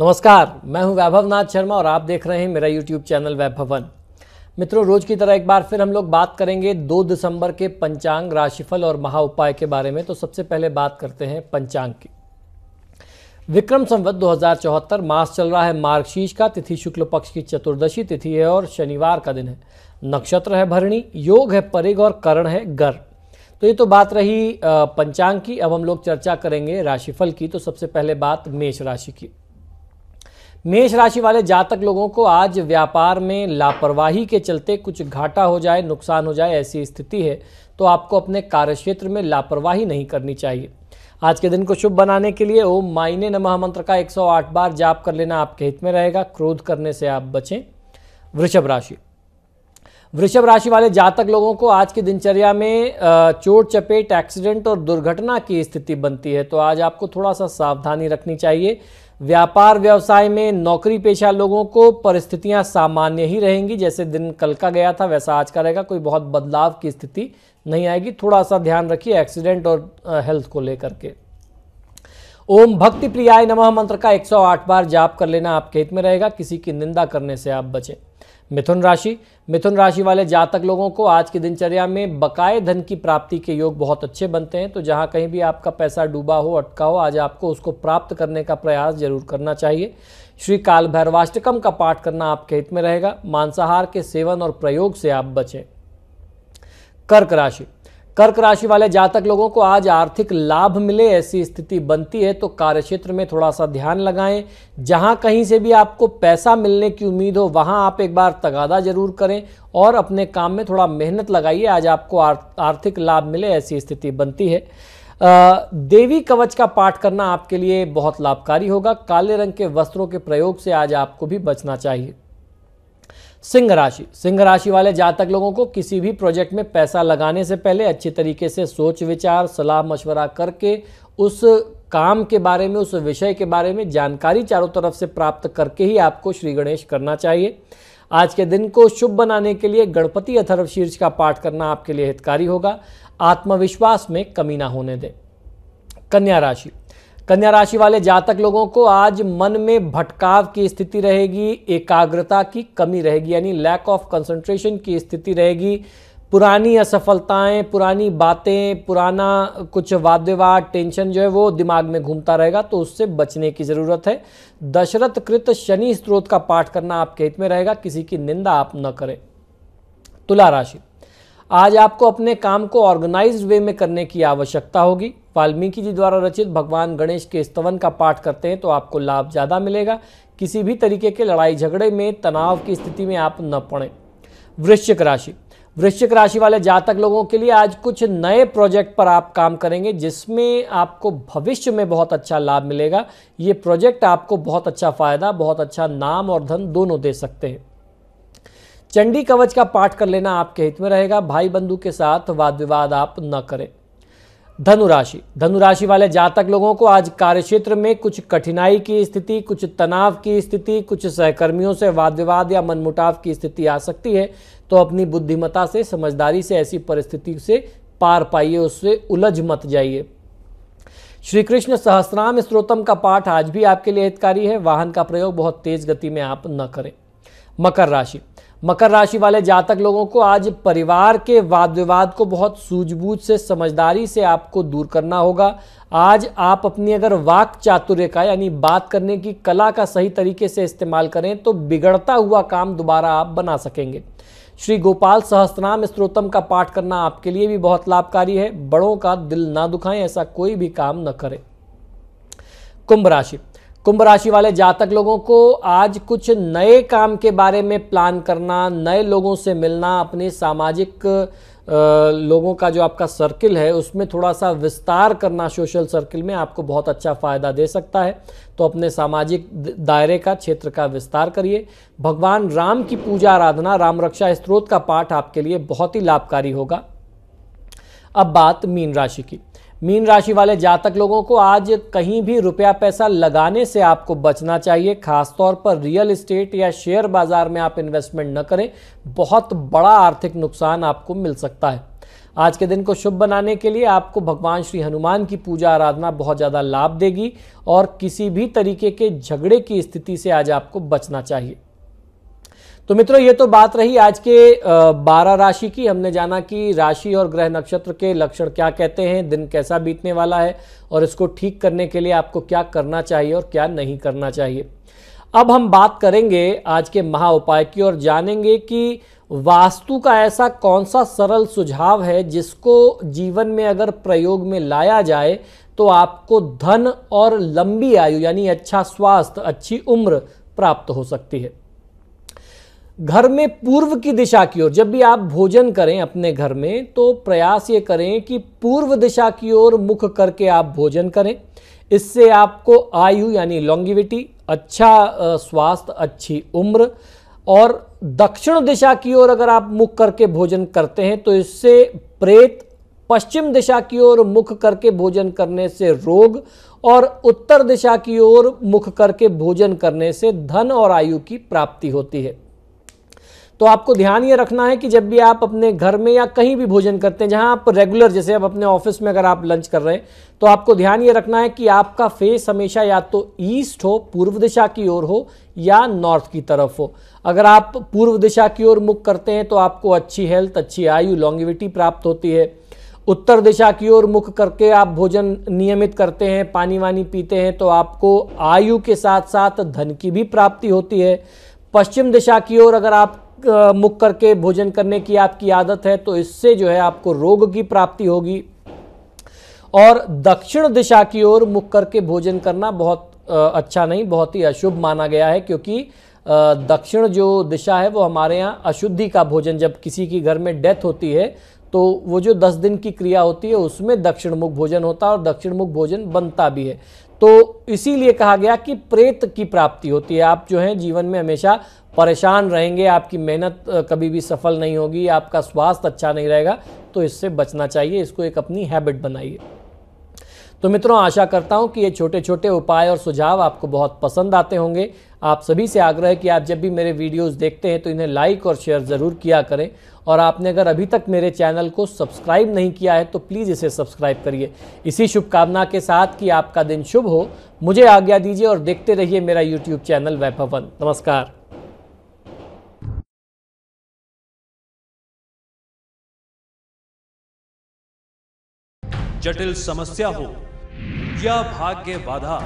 नमस्कार मैं हूं वैभव नाथ शर्मा और आप देख रहे हैं मेरा यूट्यूब चैनल वैभवन मित्रों रोज की तरह एक बार फिर हम लोग बात करेंगे दो दिसंबर के पंचांग राशिफल और महा उपाय के बारे में तो सबसे पहले बात करते हैं पंचांग की विक्रम संवत दो मास चल रहा है मार्गशीर्ष का तिथि शुक्ल पक्ष की चतुर्दशी तिथि है और शनिवार का दिन है नक्षत्र है भरणी योग है परिग और करण है गर तो ये तो बात रही पंचांग की अब हम लोग चर्चा करेंगे राशिफल की तो सबसे पहले बात मेष राशि की मेष राशि वाले जातक लोगों को आज व्यापार में लापरवाही के चलते कुछ घाटा हो जाए नुकसान हो जाए ऐसी स्थिति है तो आपको अपने कार्यक्षेत्र में लापरवाही नहीं करनी चाहिए आज के दिन को शुभ बनाने के लिए ओम माइने नमः मंत्र का 108 बार जाप कर लेना आपके हित में रहेगा क्रोध करने से आप बचें वृषभ राशि वृषभ राशि वाले जातक लोगों को आज की दिनचर्या में चोट चपेट एक्सीडेंट और दुर्घटना की स्थिति बनती है तो आज आपको थोड़ा सा सावधानी रखनी चाहिए व्यापार व्यवसाय में नौकरी पेशा लोगों को परिस्थितियां सामान्य ही रहेंगी जैसे दिन कल का गया था वैसा आज का रहेगा कोई बहुत बदलाव की स्थिति नहीं आएगी थोड़ा सा ध्यान रखिए एक्सीडेंट और हेल्थ को लेकर के ओम भक्ति प्रियाय नमः मंत्र का 108 बार जाप कर लेना आपके हित में रहेगा किसी की निंदा करने से आप बचें मिथुन राशि मिथुन राशि वाले जातक लोगों को आज की दिनचर्या में बकाए धन की प्राप्ति के योग बहुत अच्छे बनते हैं तो जहां कहीं भी आपका पैसा डूबा हो अटका हो आज आपको उसको प्राप्त करने का प्रयास जरूर करना चाहिए श्री काल भैरवाष्टकम का पाठ करना आपके हित में रहेगा मांसाहार के सेवन और प्रयोग से आप बचें कर्क राशि कर्क राशि वाले जातक लोगों को आज आर्थिक लाभ मिले ऐसी स्थिति बनती है तो कार्यक्षेत्र में थोड़ा सा ध्यान लगाएं जहां कहीं से भी आपको पैसा मिलने की उम्मीद हो वहां आप एक बार तगादा जरूर करें और अपने काम में थोड़ा मेहनत लगाइए आज आपको आर्थिक लाभ मिले ऐसी स्थिति बनती है देवी कवच का पाठ करना आपके लिए बहुत लाभकारी होगा काले रंग के वस्त्रों के प्रयोग से आज आपको भी बचना चाहिए सिंह राशि सिंह राशि वाले जातक लोगों को किसी भी प्रोजेक्ट में पैसा लगाने से पहले अच्छी तरीके से सोच विचार सलाह मशवरा करके उस काम के बारे में उस विषय के बारे में जानकारी चारों तरफ से प्राप्त करके ही आपको श्री गणेश करना चाहिए आज के दिन को शुभ बनाने के लिए गणपति अथर्व शीर्ष का पाठ करना आपके लिए हितकारी होगा आत्मविश्वास में कमी ना होने दें कन्या राशि कन्या राशि वाले जातक लोगों को आज मन में भटकाव की स्थिति रहेगी एकाग्रता की कमी रहेगी यानी लैक ऑफ कंसंट्रेशन की स्थिति रहेगी पुरानी असफलताएं पुरानी बातें पुराना कुछ वाद विवाद टेंशन जो है वो दिमाग में घूमता रहेगा तो उससे बचने की ज़रूरत है दशरथ कृत शनि स्त्रोत का पाठ करना आपके हित में रहेगा किसी की निंदा आप न करें तुला राशि आज आपको अपने काम को ऑर्गेनाइज्ड वे में करने की आवश्यकता होगी वाल्मीकि जी द्वारा रचित भगवान गणेश के स्तवन का पाठ करते हैं तो आपको लाभ ज़्यादा मिलेगा किसी भी तरीके के लड़ाई झगड़े में तनाव की स्थिति में आप न पड़ें वृश्चिक राशि वृश्चिक राशि वाले जातक लोगों के लिए आज कुछ नए प्रोजेक्ट पर आप काम करेंगे जिसमें आपको भविष्य में बहुत अच्छा लाभ मिलेगा ये प्रोजेक्ट आपको बहुत अच्छा फायदा बहुत अच्छा नाम और धन दोनों दे सकते हैं चंडी कवच का पाठ कर लेना आपके हित में रहेगा भाई बंधु के साथ वाद विवाद आप न करें धनुराशि धनुराशि वाले जातक लोगों को आज कार्यक्षेत्र में कुछ कठिनाई की स्थिति कुछ तनाव की स्थिति कुछ सहकर्मियों से वाद विवाद या मनमुटाव की स्थिति आ सकती है तो अपनी बुद्धिमता से समझदारी से ऐसी परिस्थिति से पार पाइए उससे उलझ मत जाइए श्री कृष्ण सहस्राम स्त्रोतम का पाठ आज भी आपके लिए हितकारी है वाहन का प्रयोग बहुत तेज गति में आप न करें मकर राशि मकर राशि वाले जातक लोगों को आज परिवार के वाद विवाद को बहुत सूझबूझ से समझदारी से आपको दूर करना होगा आज आप अपनी अगर वाक चातुर्य का यानी बात करने की कला का सही तरीके से इस्तेमाल करें तो बिगड़ता हुआ काम दोबारा आप बना सकेंगे श्री गोपाल सहस्त्रनाम स्त्रोतम का पाठ करना आपके लिए भी बहुत लाभकारी है बड़ों का दिल ना दुखाएं ऐसा कोई भी काम न करें कुंभ राशि कुंभ राशि वाले जातक लोगों को आज कुछ नए काम के बारे में प्लान करना नए लोगों से मिलना अपने सामाजिक लोगों का जो आपका सर्किल है उसमें थोड़ा सा विस्तार करना सोशल सर्किल में आपको बहुत अच्छा फ़ायदा दे सकता है तो अपने सामाजिक दायरे का क्षेत्र का विस्तार करिए भगवान राम की पूजा आराधना राम रक्षा स्त्रोत का पाठ आपके लिए बहुत ही लाभकारी होगा अब बात मीन राशि की मीन राशि वाले जातक लोगों को आज कहीं भी रुपया पैसा लगाने से आपको बचना चाहिए खासतौर पर रियल इस्टेट या शेयर बाजार में आप इन्वेस्टमेंट न करें बहुत बड़ा आर्थिक नुकसान आपको मिल सकता है आज के दिन को शुभ बनाने के लिए आपको भगवान श्री हनुमान की पूजा आराधना बहुत ज़्यादा लाभ देगी और किसी भी तरीके के झगड़े की स्थिति से आज आपको बचना चाहिए तो मित्रों ये तो बात रही आज के बारह राशि की हमने जाना कि राशि और ग्रह नक्षत्र के लक्षण क्या कहते हैं दिन कैसा बीतने वाला है और इसको ठीक करने के लिए आपको क्या करना चाहिए और क्या नहीं करना चाहिए अब हम बात करेंगे आज के महा उपाय की और जानेंगे कि वास्तु का ऐसा कौन सा सरल सुझाव है जिसको जीवन में अगर प्रयोग में लाया जाए तो आपको धन और लंबी आयु यानी अच्छा स्वास्थ्य अच्छी उम्र प्राप्त हो सकती है घर में पूर्व की दिशा की ओर जब भी आप भोजन करें अपने घर में तो प्रयास ये करें कि पूर्व दिशा की ओर मुख करके आप भोजन करें इससे आपको आयु यानी लॉन्गिविटी अच्छा स्वास्थ्य अच्छी उम्र और दक्षिण दिशा की ओर अगर आप मुख करके भोजन करते हैं तो इससे प्रेत पश्चिम दिशा की ओर मुख करके भोजन करने से रोग और उत्तर दिशा की ओर मुख करके भोजन करने से धन और आयु की प्राप्ति होती है तो आपको ध्यान ये रखना है कि जब भी आप अपने घर में या कहीं भी भोजन करते हैं जहां आप रेगुलर जैसे आप अपने ऑफिस में अगर आप लंच कर रहे हैं तो आपको ध्यान ये रखना है कि आपका फेस हमेशा या तो ईस्ट हो पूर्व दिशा की ओर हो या नॉर्थ की तरफ हो अगर आप पूर्व दिशा की ओर मुख करते हैं तो आपको अच्छी हेल्थ अच्छी आयु लॉन्गिविटी प्राप्त होती है उत्तर दिशा की ओर मुख करके आप भोजन नियमित करते हैं पानी वानी पीते हैं तो आपको आयु के साथ साथ धन की भी प्राप्ति होती है पश्चिम दिशा की ओर अगर आप मुख करके भोजन करने की आपकी आदत है तो इससे जो है आपको रोग की प्राप्ति होगी और दक्षिण दिशा की ओर मुख करके भोजन करना बहुत अच्छा नहीं बहुत ही अशुभ माना गया है क्योंकि दक्षिण जो दिशा है वो हमारे यहाँ अशुद्धि का भोजन जब किसी की घर में डेथ होती है तो वो जो दस दिन की क्रिया होती है उसमें दक्षिण मुख भोजन होता है और दक्षिण मुख भोजन बनता भी है तो इसीलिए कहा गया कि प्रेत की प्राप्ति होती है आप जो है जीवन में हमेशा परेशान रहेंगे आपकी मेहनत कभी भी सफल नहीं होगी आपका स्वास्थ्य अच्छा नहीं रहेगा तो इससे बचना चाहिए इसको एक अपनी हैबिट बनाइए तो मित्रों आशा करता हूं कि ये छोटे छोटे उपाय और सुझाव आपको बहुत पसंद आते होंगे आप सभी से आग्रह है कि आप जब भी मेरे वीडियोस देखते हैं तो इन्हें लाइक और शेयर ज़रूर किया करें और आपने अगर अभी तक मेरे चैनल को सब्सक्राइब नहीं किया है तो प्लीज़ इसे सब्सक्राइब करिए इसी शुभकामना के साथ कि आपका दिन शुभ हो मुझे आज्ञा दीजिए और देखते रहिए मेरा यूट्यूब चैनल वैभवन नमस्कार जटिल समस्या हो या भाग्य बाधा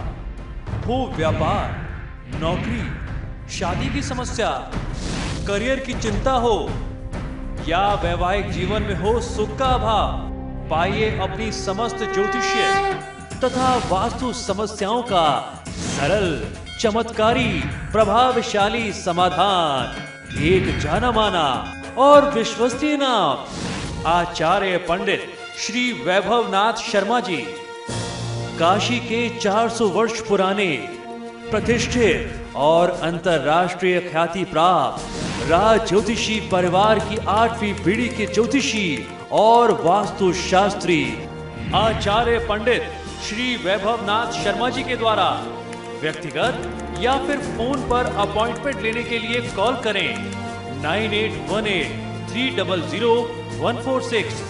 हो व्यापार नौकरी शादी की समस्या करियर की चिंता हो या वैवाहिक जीवन में हो सुख का अभाव पाइए अपनी समस्त ज्योतिष तथा वास्तु समस्याओं का सरल चमत्कारी प्रभावशाली समाधान एक जाना माना और विश्वसनीय नाम आचार्य पंडित श्री वैभव नाथ शर्मा जी काशी के 400 वर्ष पुराने प्रतिष्ठित और अंतर्राष्ट्रीय ख्याति प्राप्त राज ज्योतिषी परिवार की आठवीं पीढ़ी के ज्योतिषी और वास्तु शास्त्री आचार्य पंडित श्री वैभव नाथ शर्मा जी के द्वारा व्यक्तिगत या फिर फोन पर अपॉइंटमेंट लेने के लिए कॉल करें nine eight one eight three double zero one four six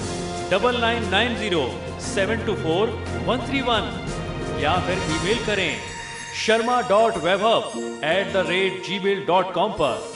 double nine nine zero seven two four one three one या फिर ईमेल करें Sharma dot Vaibhav at the rate gmail dot com पर